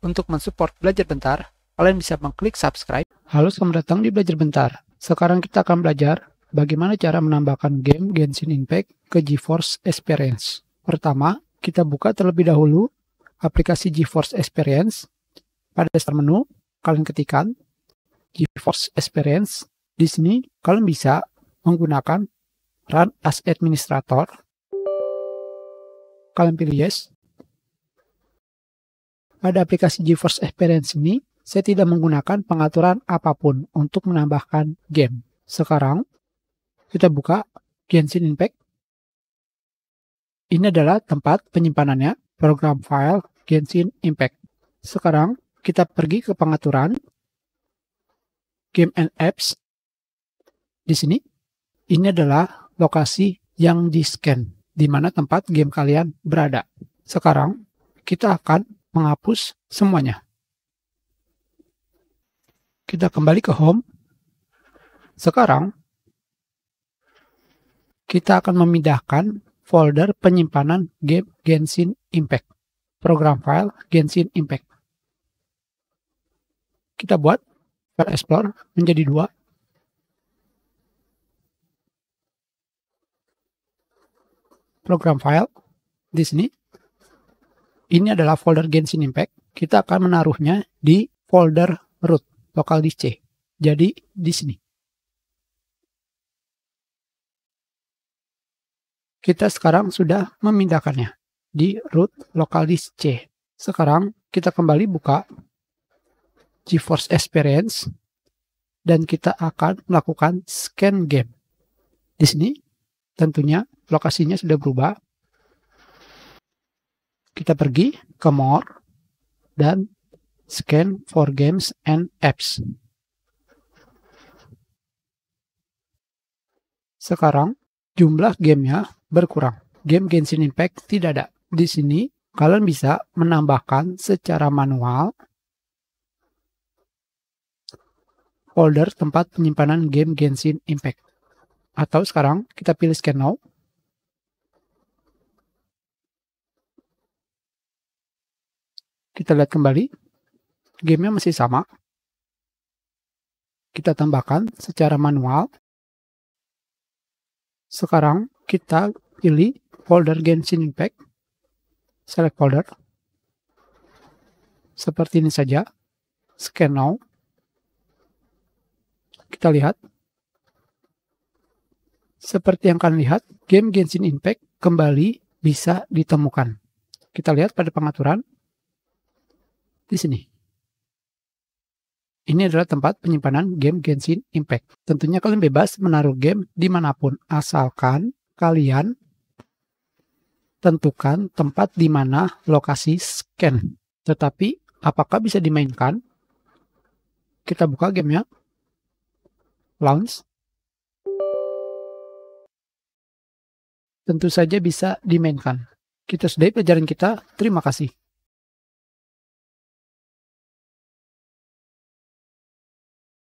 Untuk mensupport Belajar Bentar, kalian bisa mengklik subscribe. Halo, selamat datang di Belajar Bentar. Sekarang kita akan belajar bagaimana cara menambahkan game Genshin Impact ke GeForce Experience. Pertama, kita buka terlebih dahulu aplikasi GeForce Experience. Pada dasar menu, kalian ketikkan GeForce Experience. Di sini, kalian bisa menggunakan Run as Administrator. Kalian pilih Yes pada aplikasi GeForce Experience ini, saya tidak menggunakan pengaturan apapun untuk menambahkan game. Sekarang, kita buka Genshin Impact. Ini adalah tempat penyimpanannya, program file Genshin Impact. Sekarang, kita pergi ke pengaturan, Game and Apps. Di sini, ini adalah lokasi yang di-scan, di mana tempat game kalian berada. Sekarang, kita akan menghapus semuanya. Kita kembali ke home. Sekarang kita akan memindahkan folder penyimpanan game Genshin Impact. Program file Genshin Impact. Kita buat file explorer menjadi dua. Program file di sini ini adalah folder Genshin Impact. Kita akan menaruhnya di folder root lokal disk C. Jadi di sini. Kita sekarang sudah memindahkannya di root lokal disk C. Sekarang kita kembali buka GeForce Experience dan kita akan melakukan scan game. Di sini tentunya lokasinya sudah berubah kita pergi ke more dan scan for games and apps. Sekarang jumlah gamenya berkurang. Game Genshin Impact tidak ada. Di sini kalian bisa menambahkan secara manual folder tempat penyimpanan game Genshin Impact. Atau sekarang kita pilih scan now Kita lihat kembali. Gamenya masih sama. Kita tambahkan secara manual. Sekarang kita pilih folder Genshin Impact. Select folder. Seperti ini saja. Scan now. Kita lihat. Seperti yang kalian lihat, game Genshin Impact kembali bisa ditemukan. Kita lihat pada pengaturan, di sini. Ini adalah tempat penyimpanan game Genshin Impact. Tentunya kalian bebas menaruh game dimanapun, asalkan kalian tentukan tempat di mana lokasi scan. Tetapi, apakah bisa dimainkan? Kita buka gamenya. Launch. Tentu saja bisa dimainkan. Kita sudahi pelajaran kita. Terima kasih.